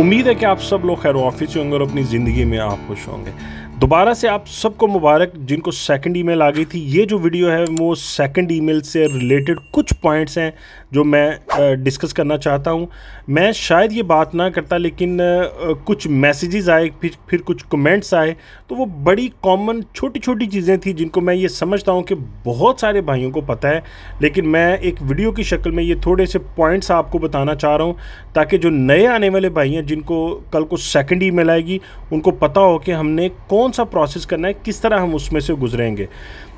उम्मीद है कि आप सब लोग खैर ऑफिस होंगे और अपनी ज़िंदगी में आप खुश होंगे दोबारा से आप सबको मुबारक जिनको सेकंड ईमेल आ गई थी ये जो वीडियो है वो सेकंड ईमेल से रिलेटेड कुछ पॉइंट्स हैं जो मैं डिस्कस करना चाहता हूँ मैं शायद ये बात ना करता लेकिन कुछ मैसेजेस आए फिर फिर कुछ कमेंट्स आए तो वो बड़ी कॉमन छोटी छोटी चीज़ें थी जिनको मैं ये समझता हूँ कि बहुत सारे भाइयों को पता है लेकिन मैं एक वीडियो की शक्ल में ये थोड़े से पॉइंट्स आपको बताना चाह रहा हूँ ताकि जो नए आने वाले भाई हैं जिनको कल को सेकेंड ई आएगी उनको पता हो कि हमने कौन सा प्रोसेस करना है किस तरह हम उसमें से गुजरेंगे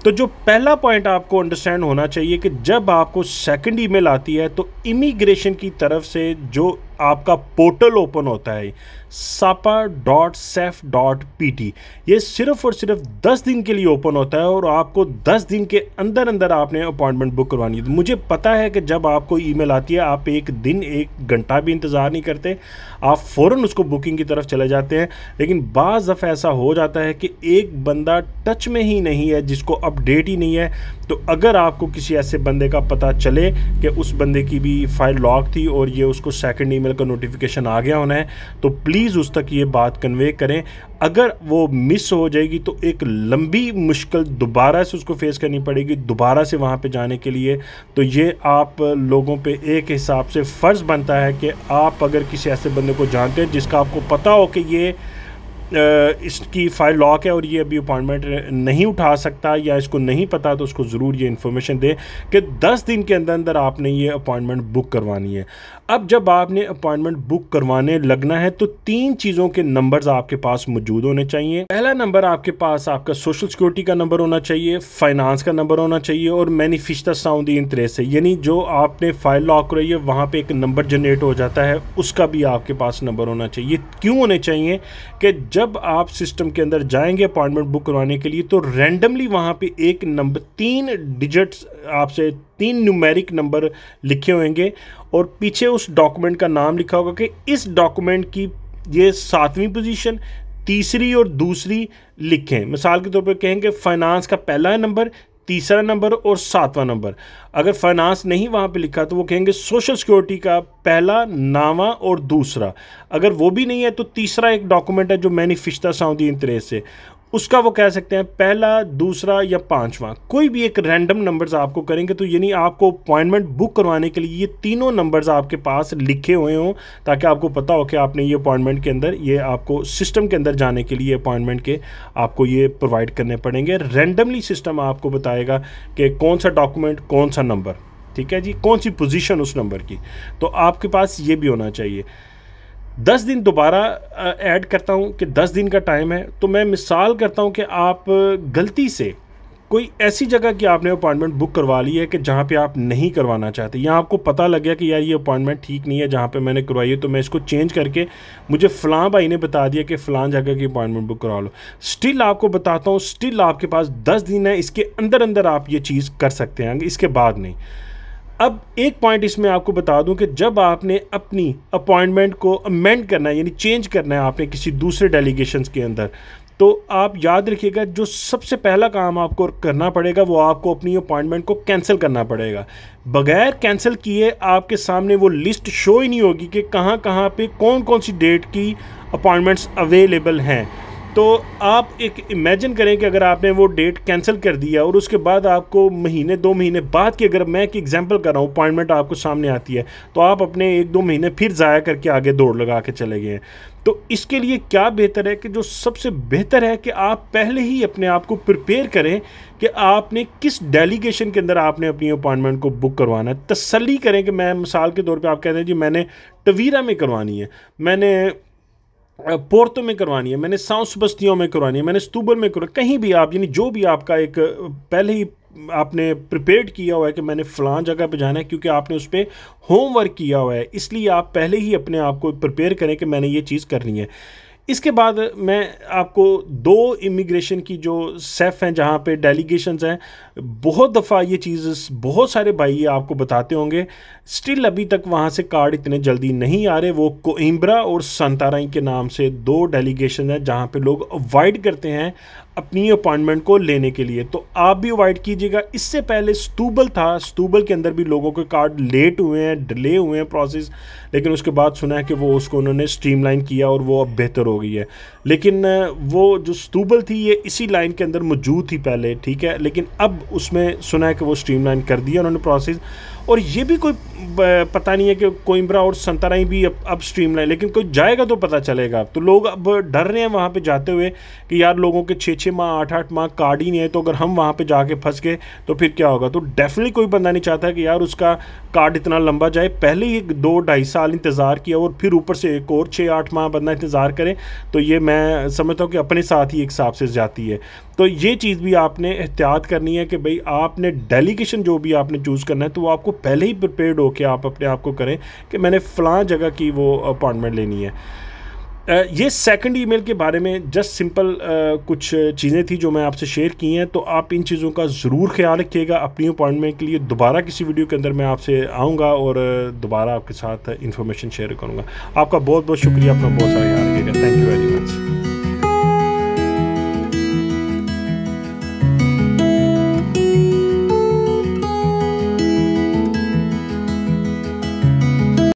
तो जो पहला पॉइंट आपको अंडरस्टैंड होना चाहिए कि जब आपको सेकंड ईमेल आती है तो इमिग्रेशन की तरफ से जो आपका पोर्टल ओपन होता है सापा dot safe dot P T ये सिर्फ और सिर्फ दस दिन के लिए ओपन होता है और आपको दस दिन के अंदर अंदर आपने अपॉइंटमेंट बुक करवानी है मुझे पता है कि जब आपको ईमेल आती है आप एक दिन एक घंटा भी इंतज़ार नहीं करते आप फ़ौर उसको बुकिंग की तरफ चले जाते हैं लेकिन बाज़ दफ़ा ऐसा हो जाता है कि एक बंदा टच में ही नहीं है जिसको अपडेट ही नहीं है तो अगर आपको किसी ऐसे बंदे का पता चले कि उस बंदे की भी फाइल लॉक थी और ये उसको सेकेंड ई ईमेल का नोटिफिकेशन आ गया होना है तो प्लीज़ उस तक ये बात कन्वे करें अगर वो मिस हो जाएगी तो एक लंबी मुश्किल दोबारा से उसको फेस करनी पड़ेगी दोबारा से वहाँ पे जाने के लिए तो ये आप लोगों पे एक हिसाब से फ़र्ज़ बनता है कि आप अगर किसी ऐसे बंदे को जानते हैं जिसका आपको पता हो कि ये इसकी फ़ाइल लॉक है और ये अभी अपॉइंटमेंट नहीं उठा सकता या इसको नहीं पता तो उसको ज़रूर ये इन्फॉर्मेशन दें कि 10 दिन के अंदर अंदर आपने ये अपॉइंटमेंट बुक करवानी है अब जब आपने अपॉइंटमेंट बुक करवाने लगना है तो तीन चीज़ों के नंबर्स आपके पास मौजूद होने चाहिए पहला नंबर आपके पास आपका सोशल सिक्योरिटी का नंबर होना चाहिए फाइनेंस का नंबर होना चाहिए और मैनिफिस्टा साउंड इंटरेस्ट है यानी जो आपने फाइल लॉक कराई है वहाँ पर एक नंबर जनरेट हो जाता है उसका भी आपके पास नंबर होना चाहिए क्यों होने चाहिए कि जब आप सिस्टम के अंदर जाएंगे अपॉइंटमेंट बुक करवाने के लिए तो रेंडमली वहाँ पर एक नंबर तीन डिजिट्स आपसे तीन न्यूमेरिक नंबर लिखे होंगे और पीछे उस डॉक्यूमेंट का नाम लिखा होगा कि इस डॉक्यूमेंट की ये सातवीं पोजीशन तीसरी और दूसरी लिखें मिसाल के तौर पर कहेंगे फाइनेंस का पहला नंबर तीसरा नंबर और सातवां नंबर अगर फाइनेंस नहीं वहाँ पे लिखा तो वो कहेंगे सोशल सिक्योरिटी का पहला नावा और दूसरा अगर वो भी नहीं है तो तीसरा एक डॉक्यूमेंट है जो मैंने फिश्ता साउदी इंतरेस से उसका वो कह सकते हैं पहला दूसरा या पाँचवा कोई भी एक रैंडम नंबर्स आपको करेंगे तो यानी आपको अपॉइंटमेंट बुक करवाने के लिए ये तीनों नंबर्स आपके पास लिखे हुए हों ताकि आपको पता हो कि आपने ये अपॉइंटमेंट के अंदर ये आपको सिस्टम के अंदर जाने के लिए अपॉइंटमेंट के आपको ये प्रोवाइड करने पड़ेंगे रैंडमली सिस्टम आपको बताएगा कि कौन सा डॉक्यूमेंट कौन सा नंबर ठीक है जी कौन सी पोजिशन उस नंबर की तो आपके पास ये भी होना चाहिए दस दिन दोबारा ऐड करता हूँ कि दस दिन का टाइम है तो मैं मिसाल करता हूँ कि आप गलती से कोई ऐसी जगह की आपने अपॉइंटमेंट बुक करवा ली है कि जहाँ पे आप नहीं करवाना चाहते या आपको पता लग गया कि यार ये अपॉइंटमेंट ठीक नहीं है जहाँ पे मैंने करवाई है तो मैं इसको चेंज करके मुझे फ़लाँ भाई ने बता दिया कि फ़लाँ जगह की अपॉइंटमेंट बुक करवा लो स्टिल आपको बताता हूँ स्टिल आपके पास दस दिन है इसके अंदर अंदर आप ये चीज़ कर सकते हैं इसके बाद नहीं अब एक पॉइंट इसमें आपको बता दूं कि जब आपने अपनी अपॉइंटमेंट को अमेंड करना है यानी चेंज करना है आपने किसी दूसरे डेलीगेशंस के अंदर तो आप याद रखिएगा जो सबसे पहला काम आपको करना पड़ेगा वो आपको अपनी अपॉइंटमेंट को कैंसिल करना पड़ेगा बगैर कैंसिल किए आपके सामने वो लिस्ट शो ही नहीं होगी कि कहाँ कहाँ पे कौन कौन सी डेट की अपॉइंटमेंट्स अवेलेबल हैं तो आप एक इमेजिन करें कि अगर आपने वो डेट कैंसिल कर दिया और उसके बाद आपको महीने दो महीने बाद की अगर मैं एक एग्जांपल कर रहा हूँ अपॉइंटमेंट आपको सामने आती है तो आप अपने एक दो महीने फिर ज़ाया करके आगे दौड़ लगा के चले गए हैं तो इसके लिए क्या बेहतर है कि जो सबसे बेहतर है कि आप पहले ही अपने आप को प्रिपेयर करें कि आपने किस डेलीगेशन के अंदर आपने अपनी अपॉइंटमेंट को बुक करवाना है तसली करें कि मैं मिसाल के तौर पे आप कहते हैं जी मैंने टवीरा में करवानी है मैंने पोर्तो में करवानी है मैंने सांस बस्तियों में करवानी है मैंने स्तूबर में करवा कहीं भी आप यानी जो भी आपका एक पहले ही आपने प्रिपेयर किया हुआ है कि मैंने फ़लां जगह पर जाना है क्योंकि आपने उस पर होमवर्क किया हुआ है इसलिए आप पहले ही अपने आप को प्रिपेयर करें कि मैंने ये चीज़ करनी है इसके बाद मैं आपको दो इमिग्रेशन की जो सेफ हैं जहाँ पे डेलीगेशन हैं बहुत दफ़ा ये चीज़ बहुत सारे भाई ये आपको बताते होंगे स्टिल अभी तक वहाँ से कार्ड इतने जल्दी नहीं आ रहे वो कोइम्ब्रा और संताराई के नाम से दो डेलीगेशन हैं जहाँ पे लोग अवॉइड करते हैं अपनी अपॉइंटमेंट को लेने के लिए तो आप भी अवॉइड कीजिएगा इससे पहले स्तूबल था स्तूबल के अंदर भी लोगों के कार्ड लेट हुए हैं डिले हुए हैं प्रोसेस लेकिन उसके बाद सुना है कि वो उसको उन्होंने स्ट्रीमलाइन किया और वो अब बेहतर हो गई है लेकिन वो जो स्तूबल थी ये इसी लाइन के अंदर मौजूद थी पहले ठीक है लेकिन अब उसमें सुना है कि वो स्ट्रीमलाइन कर दिया उन्होंने प्रोसेस और ये भी कोई पता नहीं है कि कोइम्बरा और संतराई भी अब अब स्ट्रीम लाइन लेकिन कोई जाएगा तो पता चलेगा तो लोग अब डर रहे हैं वहाँ पे जाते हुए कि यार लोगों के छः छः माह आठ आठ माह कार्ड ही नहीं है तो अगर हम वहाँ पे जाके फंस गए तो फिर क्या होगा तो डेफिनेटली कोई बंदा नहीं चाहता कि यार उसका कार्ड इतना लंबा जाए पहले ही दो ढाई साल इंतज़ार किया और फिर ऊपर से एक और छः आठ माह बंदा इंतज़ार करे तो ये मैं समझता हूँ कि अपने साथ ही एक हिसाब से जाती है तो ये चीज़ भी आपने एहतियात करनी है कि भाई आपने डेलीगेशन जो भी आपने चूज़ करना है तो वो आपको पहले ही प्रिपेयर्ड होकर आप अपने आप को करें कि मैंने फ़लाँ जगह की वो अपॉइंटमेंट लेनी है ये सेकंड ईमेल के बारे में जस्ट सिंपल कुछ चीज़ें थी जो मैं आपसे शेयर की हैं तो आप इन चीज़ों का ज़रूर ख्याल रखिएगा अपनी अपॉइंटमेंट के लिए दोबारा किसी वीडियो के अंदर मैं आपसे आऊँगा और दोबारा आपके साथ इन्फॉर्मेशन शेयर करूँगा आपका बहुत बहुत शुक्रिया अपना बहुत सारा ख्याल रखिएगा थैंक यू वेरी मच